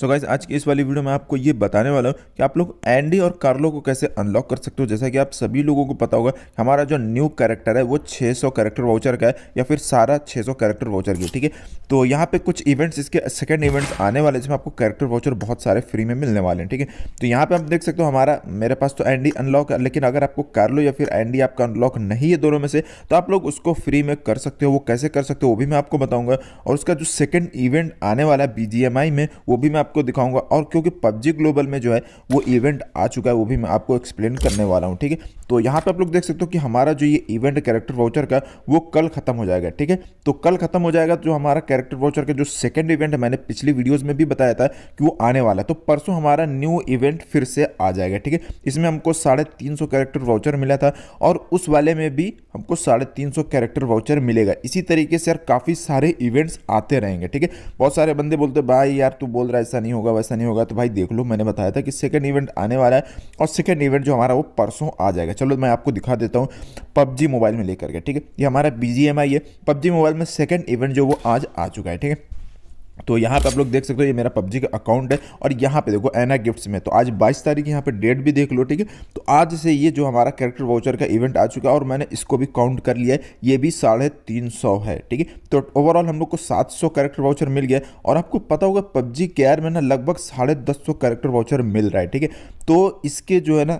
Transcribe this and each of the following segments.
सो so guys आज की इस वाली वीडियो में आपको ये बताने वाला हूँ कि आप लोग एंडी और कार्लो को कैसे अनलॉक कर सकते हो जैसा कि आप सभी लोगों को पता होगा कि हमारा जो न्यू कैरेक्टर है वो 600 कैरेक्टर वाउचर का है या फिर सारा 600 कैरेक्टर वाउचर की ठीक है तो यहाँ पे कुछ इवेंट्स इसके सेकेंड इवेंट्स आने वाले जिसमें आपको कैरेक्टर वाउचर बहुत सारे फ्री में मिलने वाले हैं ठीक है तो यहाँ पर आप देख सकते हो हमारा मेरे पास तो एंडी अनलॉक है लेकिन अगर आपको कार्लो या फिर एंडी आपका अनलॉक नहीं है दोनों में से तो आप लोग उसको फ्री में कर सकते हो वो कैसे कर सकते हो वो भी मैं आपको बताऊँगा और उसका जो सेकेंड इवेंट आने वाला है बी में वो भी मैं आपको दिखाऊंगा और क्योंकि पबजी ग्लोबल में जो है वो इवेंट आ चुका है वो भी मैं आपको एक्सप्लेन करने वाला हूँ ठीक है तो यहाँ पर आप लोग देख सकते हो कि हमारा जो ये इवेंट कैरेक्टर वाउचर का वो कल खत्म हो जाएगा ठीक है तो कल खत्म हो जाएगा तो जो हमारा कैरेक्टर वाउचर का जो सेकेंड इवेंट है मैंने पिछली वीडियोज़ में भी बताया था कि वो आने वाला है तो परसों हमारा न्यू इवेंट फिर से आ जाएगा ठीक है इसमें हमको साढ़े तीन सौ कैरेक्टर वाउचर मिला था और उस वाले में भी हमको साढ़े तीन सौ कैरेक्टर वाउचर मिलेगा इसी तरीके से यार काफ़ी सारे इवेंट्स आते रहेंगे ठीक है बहुत सारे बंदे बोलते भाई यार तू बोल रहा है ऐसा नहीं होगा वैसा नहीं होगा तो भाई देख लो मैंने बताया था कि सेकेंड इवेंट आने वाला है और सेकेंड इवेंट जो हमारा वो परसों आ जाएगा चलो मैं आपको दिखा देता हूँ पबजी मोबाइल में लेकर के ठीक है ये हमारा बी जी एम आई है पबजी मोबाइल में सेकेंड इवेंट जो वो आज आ चुका है ठीक है तो यहाँ पे आप लोग देख सकते हो ये मेरा पबजी का अकाउंट है और यहाँ पे देखो एना गिफ्ट्स में तो आज 22 तारीख यहाँ पे डेट भी देख लो ठीक है तो आज से ये जो हमारा कैरेक्टर वाउचर का इवेंट आ चुका है और मैंने इसको भी काउंट कर लिया है ये भी साढ़े तीन सौ है ठीक है तो ओवरऑल हम लोग को सात सौ कैरेक्टर वाउचर मिल गया और आपको पता होगा पबजी केयर में ना लगभग साढ़े दस सौ कैरेक्टर वाउचर मिल रहा है ठीक है तो इसके जो है ना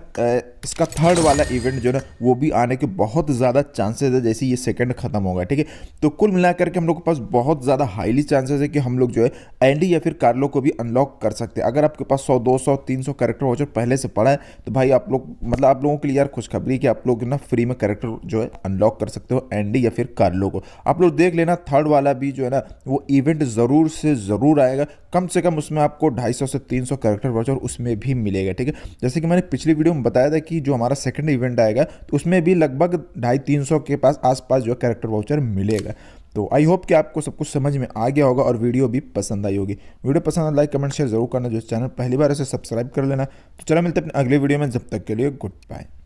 इसका थर्ड वाला इवेंट जो है ना वो भी आने के बहुत ज़्यादा चांसेज है जैसे ये सेकेंड खत्म होगा ठीक है तो कुल मिला करके हम लोग के पास बहुत ज़्यादा हाईली चांसेज है कि हम लोग जो है एंडी या फिर कार्लो को भी अनलॉक कर सकते हैं अगर आपके पास 100 200 300 करेक्टर वाचर पहले से पड़ा है तो भाई आप लोग मतलब आप लोगों के लिए यार खुशखबरी कि आप लोग ना फ्री में करेक्टर जो है अनलॉक कर सकते हो एंडी या फिर कार्लो को आप लोग देख लेना थर्ड वाला भी जो है ना वो इवेंट ज़रूर से ज़रूर आएगा कम से कम उसमें आपको ढाई से तीन करेक्टर वाचर उसमें भी मिलेगा ठीक है जैसे कि मैंने पिछली वीडियो में बताया था कि जो हमारा सेकेंड इवेंट आएगा तो उसमें भी लगभग ढाई तीन के पास आसपास जो है करेक्टर वाउचर मिलेगा तो आई होप कि आपको सब कुछ समझ में आ गया होगा और वीडियो भी पसंद आई होगी वीडियो पसंद लाइक कमेंट शेयर जरूर करना जो चैनल पहली बार ऐसे सब्सक्राइब कर लेना तो चलो मिलते हैं अपने अगले वीडियो में जब तक के लिए गुड बाय